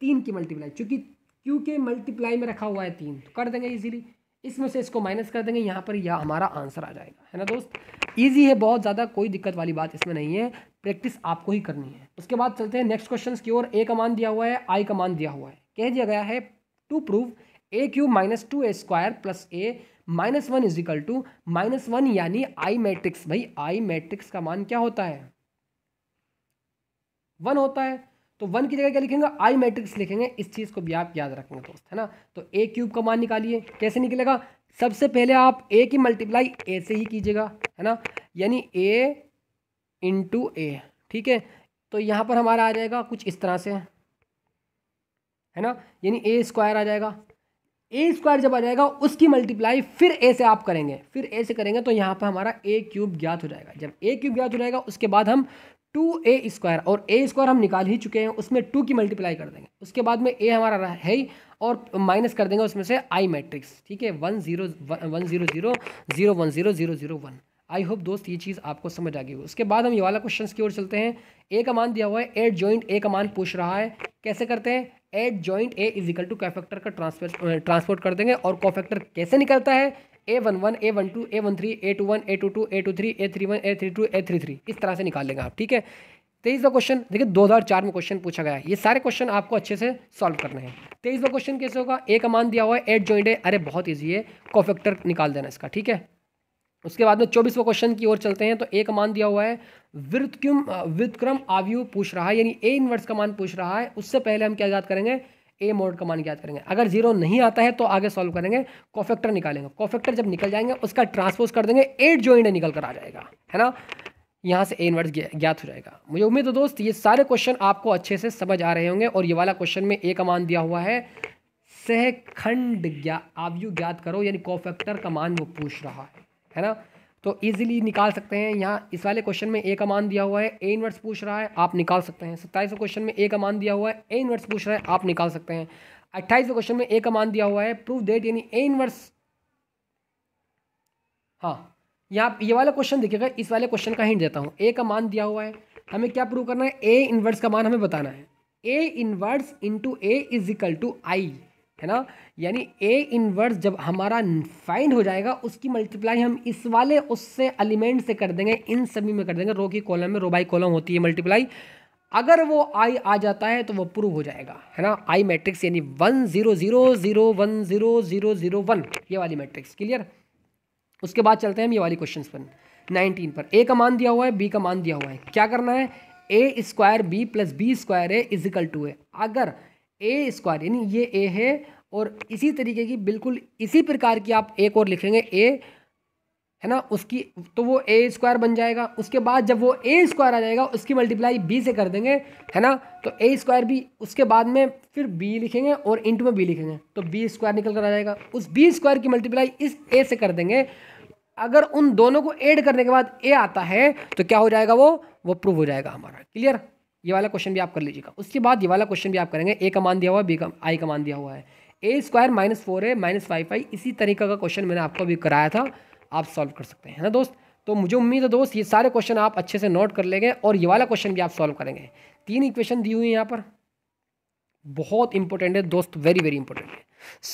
तीन की मल्टीप्लाई चूंकि क्यू के मल्टीप्लाई में रखा हुआ है तीन तो कर देंगे इजीली इसमें से इसको माइनस कर देंगे यहाँ पर यह हमारा आंसर आ जाएगा है ना दोस्त ईजी है बहुत ज़्यादा कोई दिक्कत वाली बात इसमें नहीं है प्रैक्टिस आपको ही करनी है उसके बाद चलते हैं नेक्स्ट क्वेश्चन की ओर ए का मान दिया हुआ है आई का मान दिया हुआ है कह दिया गया है to prove A cube minus two A square plus A minus one is equal to minus one यानी आई मैट्रिक्स भाई आई मैट्रिक्स का मान क्या होता है वन होता है तो वन की जगह क्या लिखेंगे आई मैट्रिक्स लिखेंगे इस चीज़ को भी आप याद रखेंगे दोस्त है ना तो ए क्यूब का मान निकालिए कैसे निकलेगा सबसे पहले आप ए की मल्टीप्लाई ए से ही कीजिएगा है ना यानी ए इंटू ए ठीक है तो यहाँ पर हमारा आ जाएगा कुछ इस तरह से है ना यानी ए स्क्वायर आ जाएगा ए स्क्वायर जब आ जाएगा उसकी मल्टीप्लाई फिर ए से आप करेंगे फिर ए से करेंगे तो यहाँ पर हमारा ए क्यूब ज्ञात हो जाएगा जब ए क्यूब ज्ञात हो जाएगा उसके बाद हम टू ए स्क्वायर और ए स्क्वायर हम निकाल ही चुके हैं उसमें टू की मल्टीप्लाई कर देंगे उसके बाद में ए हमारा रहा है ही और माइनस कर देंगे उसमें से आई मैट्रिक्स ठीक है one zero one zero zero zero one zero zero zero one I hope दोस्त ये चीज़ आपको समझ आ गई उसके बाद हम ये वाला क्वेश्चन की ओर चलते हैं ए का मान दिया हुआ है एट जॉइंट ए का मान पूछ रहा है कैसे करते हैं adjoint A is equal to cofactor का ट्रांसफर ट्रांसपोर्ट कर देंगे और कोफेक्टर कैसे निकलता है A one one A one two A one three A two one A two two A two three A three one A three two A three three इस तरह से निकाल लेंगे आप ठीक है तेईसवा तो क्वेश्चन देखिए दो हजार चार में क्वेश्चन पूछा गया है ये सारे क्वेश्चन आपको अच्छे से सॉल्व करने हैं तेईसवा तो क्वेश्चन कैसे होगा ए का मान दिया हुआ है एट जॉइंट है अरे बहुत ईजी है कोफेक्टर निकाल देना इसका ठीक है उसके बाद में चौबीसवा क्वेश्चन की ओर चलते हैं तो ए का मान दिया हुआ है वृत्क्युम वृत्क्रम आवयु पूछ रहा है यानी ए इनवर्स का मान पूछ रहा है उससे पहले हम क्या याद करेंगे ए मोड का मान ज्ञात करेंगे अगर जीरो नहीं आता है तो आगे सॉल्व करेंगे कॉफेक्टर निकालेंगे कॉफेक्टर जब निकल जाएंगे उसका ट्रांसपोज कर देंगे एट जो इंड निकल कर आ जाएगा है ना यहाँ से ए इनवर्ट ज्ञात हो जाएगा मुझे उम्मीद है दोस्त ये सारे क्वेश्चन आपको अच्छे से समझ आ रहे होंगे और ये वाला क्वेश्चन में ए का मान दिया हुआ है सहखंड ज्ञा आवयु ज्ञात करो यानी कॉफेक्टर का मान वो पूछ रहा है है ना तो ईजिली निकाल सकते हैं यहाँ इस वाले क्वेश्चन में ए का मान दिया हुआ है ए इनवर्स पूछ रहा है आप निकाल सकते हैं सत्ताईसवें क्वेश्चन में ए का मान दिया हुआ है ए इनवर्स पूछ रहा है आप निकाल सकते हैं अट्ठाईसवें क्वेश्चन में ए का मान दिया हुआ है प्रूव डेट यानी ए इनवर्स हाँ यहाँ ये वाला क्वेश्चन देखिएगा इस वाले क्वेश्चन का हिंट देता हूँ ए का मान दिया हुआ है हमें क्या प्रूव करना है ए इनवर्स का मान हमें बताना है A inverse into A is equal to I है ना यानी ए इनवर्स जब हमारा फाइंड हो जाएगा उसकी मल्टीप्लाई हम इस वाले उससे एलिमेंट से कर देंगे इन सभी में कर देंगे रो की कॉलम में रो बाई कॉलम होती है मल्टीप्लाई अगर वो आई आ जाता है तो वो प्रूव हो जाएगा है ना आई मैट्रिक्स यानी one zero zero zero one zero zero zero one ये वाली मैट्रिक्स क्लियर उसके बाद चलते हैं हम ये वाली क्वेश्चन पर नाइनटीन पर ए का मान दिया हुआ है बी का मान दिया हुआ है क्या करना है A square B plus B square A is equal to है अगर ए स्क्वायर यानी ये ए है और इसी तरीके की बिल्कुल इसी प्रकार की आप एक और लिखेंगे ए है ना उसकी तो वो ए स्क्वायर बन जाएगा उसके बाद जब वो ए स्क्वायर आ जाएगा उसकी मल्टीप्लाई बी से कर देंगे है ना तो ए स्क्वायर भी उसके बाद में फिर बी लिखेंगे और इंटू में बी लिखेंगे तो बी स्क्वायर निकल कर आ जाएगा उस बी स्क्वायर की मल्टीप्लाई इस ए से कर देंगे अगर उन दोनों को ऐड करने के बाद ए आता है तो क्या हो जाएगा वो वो प्रूव हो जाएगा हमारा क्लियर ये वाला क्वेश्चन भी आप कर लीजिएगा उसके बाद ये वाला क्वेश्चन भी आप करेंगे ए का मान दिया हुआ है बी का आई का मान दिया हुआ है A square minus four A minus five I इसी तरीका का क्वेश्चन मैंने आपको भी कराया था आप सॉल्व कर सकते हैं ना दोस्त तो मुझे उम्मीद है दोस्त ये सारे क्वेश्चन आप अच्छे से नोट कर लेंगे और ये वाला क्वेश्चन भी आप सॉल्व करेंगे तीन इक्वेशन दी हुई है यहाँ पर बहुत इंपॉर्टेंट है दोस्त वेरी वेरी इंपॉर्टेंट है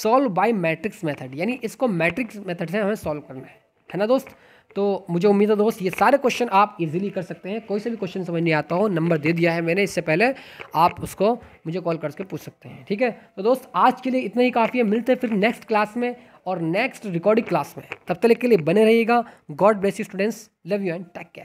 सॉल्व बाय मैट्रिक्स मेथड यानी इसको मैट्रिक्स मेथड से हमें सॉल्व करना है है ना दोस्त तो मुझे उम्मीद है दोस्त ये सारे क्वेश्चन आप इजीली कर सकते हैं कोई से भी क्वेश्चन समझ नहीं आता हो नंबर दे दिया है मैंने इससे पहले आप उसको मुझे कॉल करके पूछ सकते हैं ठीक है तो दोस्त आज के लिए इतना ही काफ़ी है मिलते हैं फिर नेक्स्ट क्लास में और नेक्स्ट रिकॉर्डिंग क्लास में तब तक के लिए बने रहिएगा God bless you students love you and take care